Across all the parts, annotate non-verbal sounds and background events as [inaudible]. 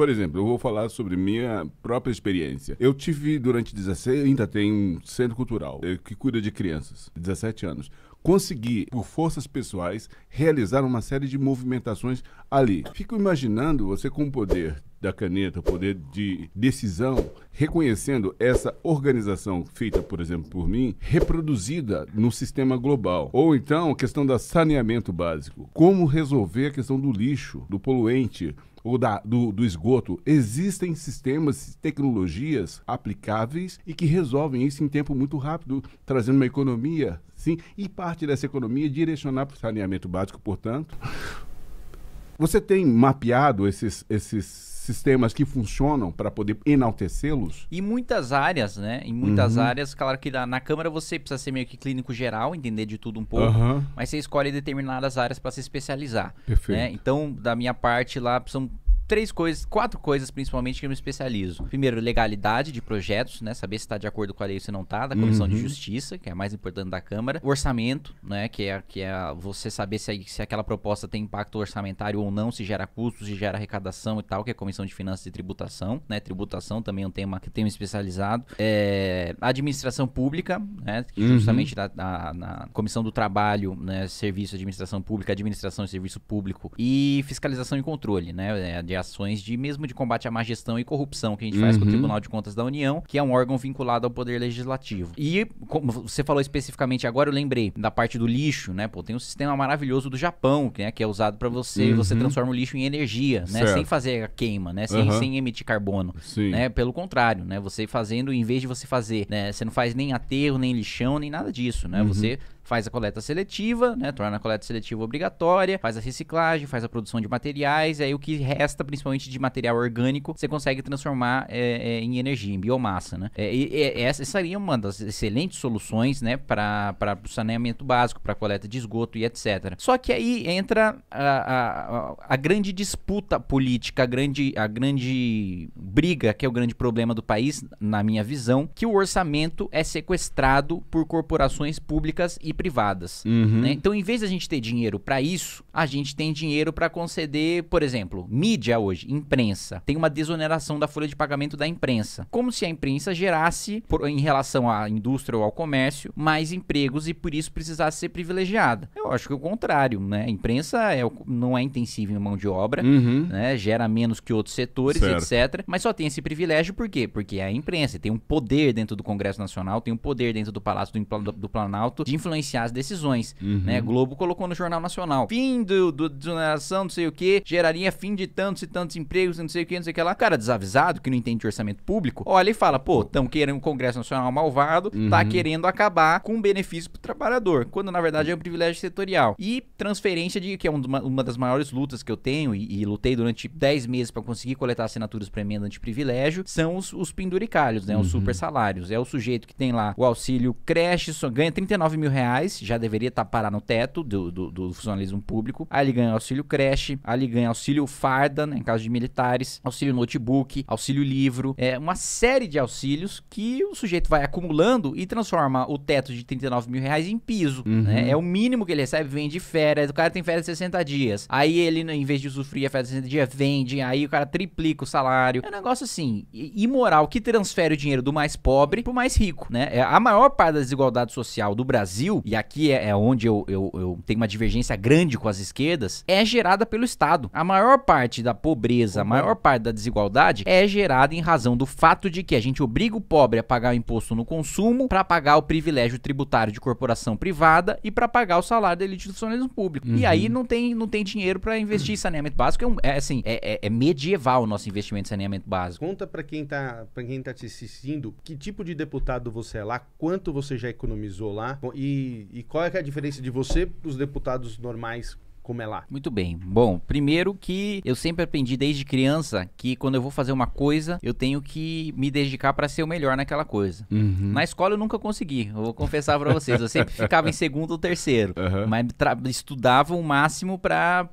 Por exemplo, eu vou falar sobre minha própria experiência. Eu tive durante 16, ainda tenho um centro cultural eh, que cuida de crianças, 17 anos consegui, por forças pessoais, realizar uma série de movimentações ali. Fico imaginando você com o poder da caneta, o poder de decisão, reconhecendo essa organização feita, por exemplo, por mim, reproduzida no sistema global. Ou então a questão do saneamento básico. Como resolver a questão do lixo, do poluente, ou da, do, do esgoto, existem sistemas, tecnologias aplicáveis e que resolvem isso em tempo muito rápido, trazendo uma economia, sim, e parte dessa economia é direcionar para o saneamento básico, portanto. Você tem mapeado esses, esses sistemas que funcionam para poder enaltecê-los. E muitas áreas, né? Em muitas uhum. áreas, claro que na, na Câmara você precisa ser meio que clínico geral, entender de tudo um pouco, uhum. mas você escolhe determinadas áreas para se especializar. Perfeito. Né? Então, da minha parte lá, são três coisas, quatro coisas principalmente que eu me especializo. Primeiro, legalidade de projetos, né? Saber se está de acordo com a lei ou se não está, da Comissão uhum. de Justiça, que é a mais importante da Câmara. O orçamento, né? Que é, que é você saber se, se aquela proposta tem impacto orçamentário ou não, se gera custos, se gera arrecadação e tal, que é a Comissão de Finanças e Tributação, né? Tributação também é um tema que tenho me especializado. É, administração pública, né? Uhum. Justamente uhum. na, na Comissão do Trabalho, né? Serviço, Administração Pública, Administração e Serviço Público e Fiscalização e Controle, né? É, de ações de mesmo de combate à má gestão e corrupção que a gente uhum. faz com o uhum. Tribunal de Contas da União, que é um órgão vinculado ao Poder Legislativo. E como você falou especificamente agora, eu lembrei da parte do lixo, né? Pô, tem um sistema maravilhoso do Japão, né, que é usado para você, uhum. você transforma o lixo em energia, né? Certo. Sem fazer a queima, né? Sem, uhum. sem emitir carbono, Sim. né? Pelo contrário, né? Você fazendo, em vez de você fazer, né? Você não faz nem aterro, nem lixão, nem nada disso, né? Uhum. Você faz a coleta seletiva, né? Torna a coleta seletiva obrigatória, faz a reciclagem, faz a produção de materiais, e aí o que resta, principalmente de material orgânico, você consegue transformar é, é, em energia, em biomassa, né? É, e, essa seria é uma das excelentes soluções, né, para o saneamento básico, para coleta de esgoto e etc. Só que aí entra a, a, a grande disputa política, a grande, a grande briga, que é o grande problema do país, na minha visão, que o orçamento é sequestrado por corporações públicas e e privadas. Uhum. Né? Então, em vez da gente ter dinheiro para isso, a gente tem dinheiro para conceder, por exemplo, mídia hoje, imprensa. Tem uma desoneração da folha de pagamento da imprensa. Como se a imprensa gerasse, por, em relação à indústria ou ao comércio, mais empregos e por isso precisasse ser privilegiada. Eu acho que é o contrário, né? A imprensa é, não é intensiva em mão de obra, uhum. né? gera menos que outros setores, certo. etc. Mas só tem esse privilégio por quê? Porque é a imprensa tem um poder dentro do Congresso Nacional, tem um poder dentro do Palácio do, do Planalto de influenciar influenciar as decisões. Uhum. Né? Globo colocou no Jornal Nacional. Fim do, do desoneração, não sei o que, geraria fim de tantos e tantos empregos, não sei o que, não sei o que lá. O cara desavisado, que não entende de orçamento público, olha e fala, pô, estão querendo um Congresso Nacional malvado, tá uhum. tá querendo acabar com benefício pro trabalhador, quando na verdade é um privilégio setorial. E transferência de, que é uma, uma das maiores lutas que eu tenho, e, e lutei durante 10 meses para conseguir coletar assinaturas para emenda privilégio, são os, os penduricalhos, né? Os uhum. super salários. É o sujeito que tem lá o auxílio creche, só ganha 39 mil reais reais, já deveria estar tá parar no teto do, do, do, funcionalismo público. Aí ele ganha auxílio creche, aí ele ganha auxílio farda, né, em caso de militares, auxílio notebook, auxílio livro, é uma série de auxílios que o sujeito vai acumulando e transforma o teto de 39 mil reais em piso. Uhum. Né? É o mínimo que ele recebe, vem de férias, o cara tem férias de 60 dias. Aí ele, né, em vez de usufruir a férias de 60 dias, vende, aí o cara triplica o salário. É um negócio assim, imoral, que transfere o dinheiro do mais pobre pro mais rico, né? É a maior parte da desigualdade social do Brasil e aqui é, é onde eu, eu, eu, tenho uma divergência grande com as esquerdas, é gerada pelo Estado. A maior parte da pobreza, a maior parte da desigualdade é gerada em razão do fato de que a gente obriga o pobre a pagar o imposto no consumo para pagar o privilégio tributário de corporação privada e para pagar o salário da elite do funcionalismo público. Uhum. E aí uhum. não tem, não tem dinheiro para investir em saneamento básico. É, um, é assim, é, é, é medieval o nosso investimento em saneamento básico. Conta para quem tá, para quem tá te assistindo, que tipo de deputado você é lá, quanto você já economizou lá e e, qual é, é a diferença de você para os deputados normais como é lá? Muito bem. Bom, primeiro que eu sempre aprendi desde criança que quando eu vou fazer uma coisa, eu tenho que me dedicar para ser o melhor naquela coisa. Uhum. Na escola eu nunca consegui, eu vou confessar para vocês. Eu sempre ficava em segundo ou terceiro, uhum. mas estudava o máximo para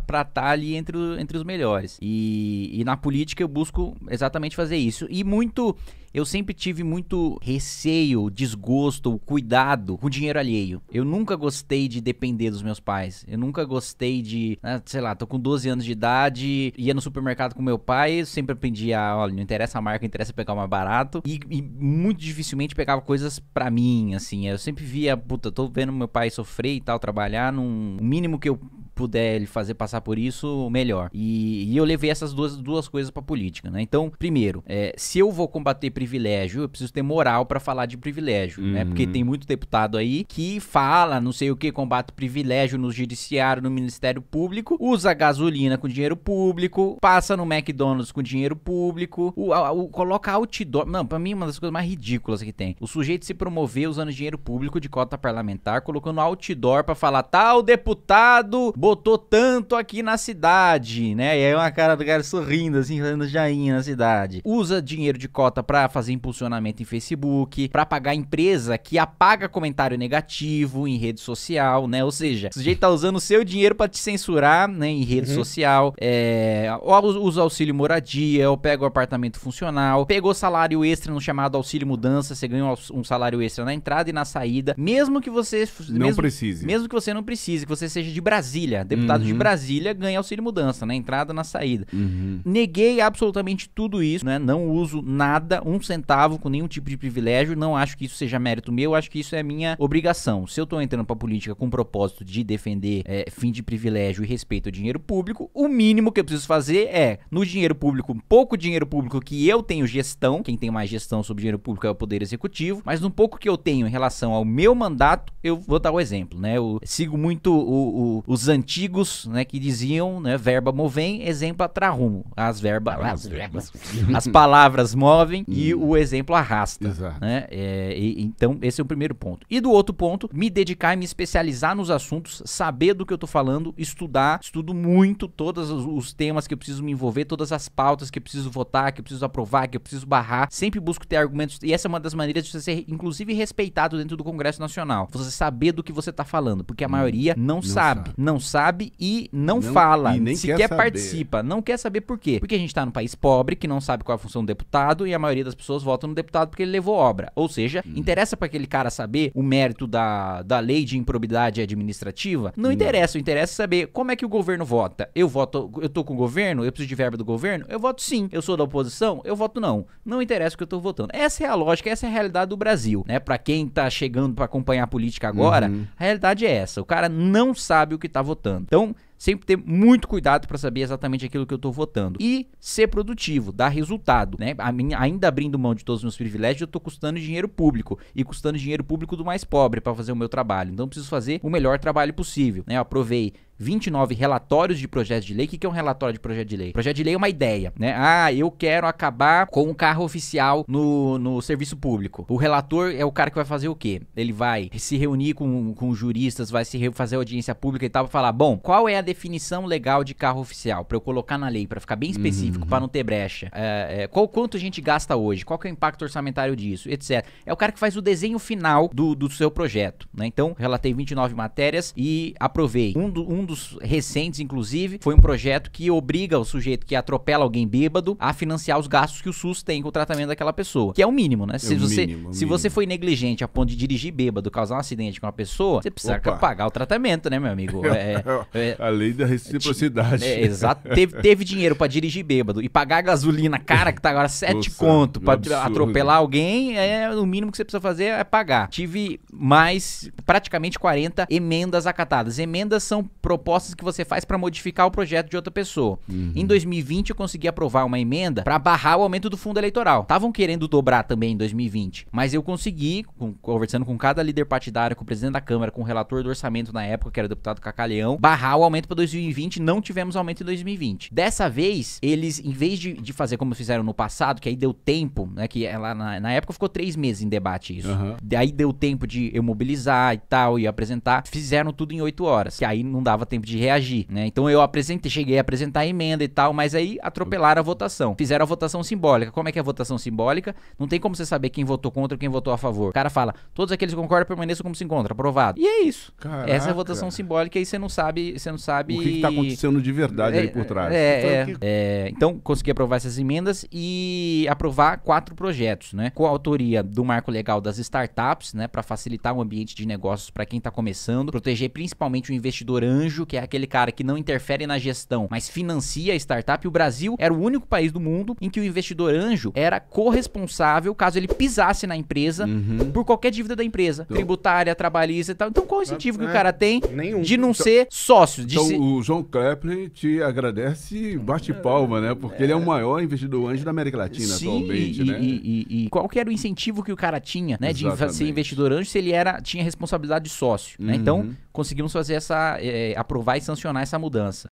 estar tá ali entre, o, entre os melhores. E, e na política eu busco exatamente fazer isso. E muito eu sempre tive muito receio, desgosto, cuidado com dinheiro alheio. Eu nunca gostei de depender dos meus pais. Eu nunca gostei de, né, sei lá, tô com 12 anos de idade, ia no supermercado com meu pai, sempre aprendi a, olha, não interessa a marca, interessa pegar o mais barato. E, e, muito dificilmente pegava coisas para mim, assim. Eu sempre via, puta, tô vendo meu pai sofrer e tal, trabalhar, num mínimo que eu puder ele fazer passar por isso, melhor. E, e eu levei essas duas, duas coisas pra política, né? Então, primeiro, é, se eu vou combater privilégio, eu preciso ter moral para falar de privilégio, uhum. né? Porque uhum. tem muito deputado aí que fala, não sei o que, combate privilégio no judiciário, no Ministério Público, usa gasolina com dinheiro público, passa no McDonald's com dinheiro público, o, o coloca outdoor. Não, pra mim, uma das coisas mais ridículas que tem. O sujeito se promover usando dinheiro público de cota parlamentar, colocando outdoor para falar, tal deputado botou tanto aqui na cidade, né? E aí uma cara do cara sorrindo, assim, fazendo jainha na cidade. Usa dinheiro de cota pra fazer impulsionamento em Facebook, pra pagar empresa que apaga comentário negativo em rede social, né? Ou seja, o sujeito tá usando o seu dinheiro pra te censurar, né? Em rede uhum. social. É, usa auxílio moradia, ou pega o apartamento funcional. Pegou salário extra no chamado auxílio mudança, você ganhou um salário extra na entrada e na saída. Mesmo que você... Não mesmo, precise. Mesmo que você não precise, que você seja de Brasília, Brasília. Deputado uhum. de Brasília ganha auxílio mudança, né? Entrada na saída. Uhum. Neguei absolutamente tudo isso, né? Não uso nada, um centavo com nenhum tipo de privilégio. Não acho que isso seja mérito meu, acho que isso é minha obrigação. Se eu tô entrando pra política com o propósito de defender é, fim de privilégio e respeito ao dinheiro público, o mínimo que eu preciso fazer é, no dinheiro público, pouco dinheiro público que eu tenho gestão, quem tem mais gestão sobre dinheiro público é o Poder Executivo, mas no pouco que eu tenho em relação ao meu mandato, eu vou dar o exemplo, né? Eu sigo muito o, o, os antigos antigos, né, que diziam, né, verba movem, exemplo atrarrumo, As, verba, ah, as verbas, as palavras movem e hum. o exemplo arrasta. Exato. Né? É, e, então, esse é o primeiro ponto. E do outro ponto, me dedicar e me especializar nos assuntos, saber do que eu tô falando, estudar, estudo muito todos os, os temas que eu preciso me envolver, todas as pautas que eu preciso votar, que eu preciso aprovar, que eu preciso barrar. Sempre busco ter argumentos, e essa é uma das maneiras de você ser, inclusive, respeitado dentro do Congresso Nacional. Você saber do que você tá falando, porque a hum. maioria não, não sabe, sabe, não sabe sabe e não, não fala, e nem sequer quer saber. participa, não quer saber por quê. Porque a gente está num país pobre que não sabe qual é a função do deputado e a maioria das pessoas vota no deputado porque ele levou obra. Ou seja, hum. interessa para aquele cara saber o mérito da, da lei de improbidade administrativa? Não, não. Hum. interessa, interessa é saber como é que o governo vota. Eu voto, eu tô com o governo, eu preciso de verba do governo, eu voto sim. Eu sou da oposição, eu voto não. Não interessa o que eu tô votando. Essa é a lógica, essa é a realidade do Brasil, né? Para quem tá chegando para acompanhar a política agora, uhum. a realidade é essa. O cara não sabe o que tá votando votando. Então, sempre ter muito cuidado para saber exatamente aquilo que eu estou votando. E ser produtivo, dar resultado. Né? Minha, ainda abrindo mão de todos os meus privilégios, eu estou custando dinheiro público e custando dinheiro público do mais pobre para fazer o meu trabalho. Então, preciso fazer o melhor trabalho possível. Né? Eu aprovei 29 relatórios de projetos de lei. O que é um relatório de projeto de lei? Projeto de lei é uma ideia, né? Ah, eu quero acabar com o um carro oficial no, no serviço público. O relator é o cara que vai fazer o quê? Ele vai se reunir com, com juristas, vai se fazer audiência pública e tal, pra falar: bom, qual é a definição legal de carro oficial? Pra eu colocar na lei, pra ficar bem específico, uhum. pra não ter brecha. É, é, qual, quanto a gente gasta hoje? Qual é o impacto orçamentário disso? Etc. É o cara que faz o desenho final do, do seu projeto, né? Então, relatei 29 matérias e aprovei. Um, do, um dos recentes, inclusive, foi um projeto que obriga o sujeito que atropela alguém bêbado a financiar os gastos que o SUS tem com o tratamento daquela pessoa. Que é o mínimo, né? É se, é você, mínimo, se mínimo. você foi negligente a ponto de dirigir bêbado, causar um acidente com uma pessoa, você precisa Opa. pagar o tratamento, né, meu amigo? [laughs] É, é, é, a lei da reciprocidade. É, exato. Teve, teve dinheiro para dirigir bêbado e pagar a gasolina cara, que tá agora 7 conto, pra absurdo. atropelar alguém, é, o mínimo que você precisa fazer é pagar. Tive mais praticamente 40 emendas acatadas. Emendas são pro propostas que você faz para modificar o projeto de outra pessoa. Uhum. Em 2020 eu consegui aprovar uma emenda para barrar o aumento do fundo eleitoral. Estavam querendo dobrar também em 2020, mas eu consegui, com, conversando com cada líder partidário, com o presidente da Câmara, com o relator do orçamento na época, que era o deputado Cacaleão, barrar o aumento para 2020, não tivemos aumento em 2020. Dessa vez, eles, em vez de, de fazer como fizeram no passado, que aí deu tempo, né, que ela, é na, na época ficou três meses em debate isso, uhum. daí deu tempo de eu mobilizar e tal, e apresentar, fizeram tudo em oito horas, que aí não dava tempo de reagir, né? Então eu apresentei, cheguei a apresentar a emenda e tal, mas aí atropelaram a votação. Fizeram a votação simbólica. Como é que é a votação simbólica? Não tem como você saber quem votou contra e quem votou a favor. O cara fala: todos aqueles que concordam permaneçam como se encontra, aprovado. E é isso. Caraca. Essa é a votação simbólica e você não sabe, você não sabe. O que, está acontecendo de verdade é, por trás. É, então, é, que... é, então, consegui aprovar essas emendas e aprovar quatro projetos, né? Com a autoria do marco legal das startups, né? para facilitar o ambiente de negócios para quem está começando, proteger principalmente o investidor anjo que é aquele cara que não interfere na gestão, mas financia a startup, o Brasil era o único país do mundo em que o investidor anjo era corresponsável caso ele pisasse na empresa uhum. por qualquer dívida da empresa, então, tributária, trabalhista e tal. Então qual o incentivo é, que o é, cara tem nenhum. de não então, ser sócio? então o João Kepler te agradece e bate palma, né? Porque é. ele é o é. maior investidor anjo da América Latina Sim, atualmente, e, né? E, e, e, qual que era o incentivo que o cara tinha, né? Exatamente. De ser investidor anjo se ele era, tinha responsabilidade de sócio, uhum. né? Então uhum. conseguimos fazer essa é, aprovar e sancionar essa mudança.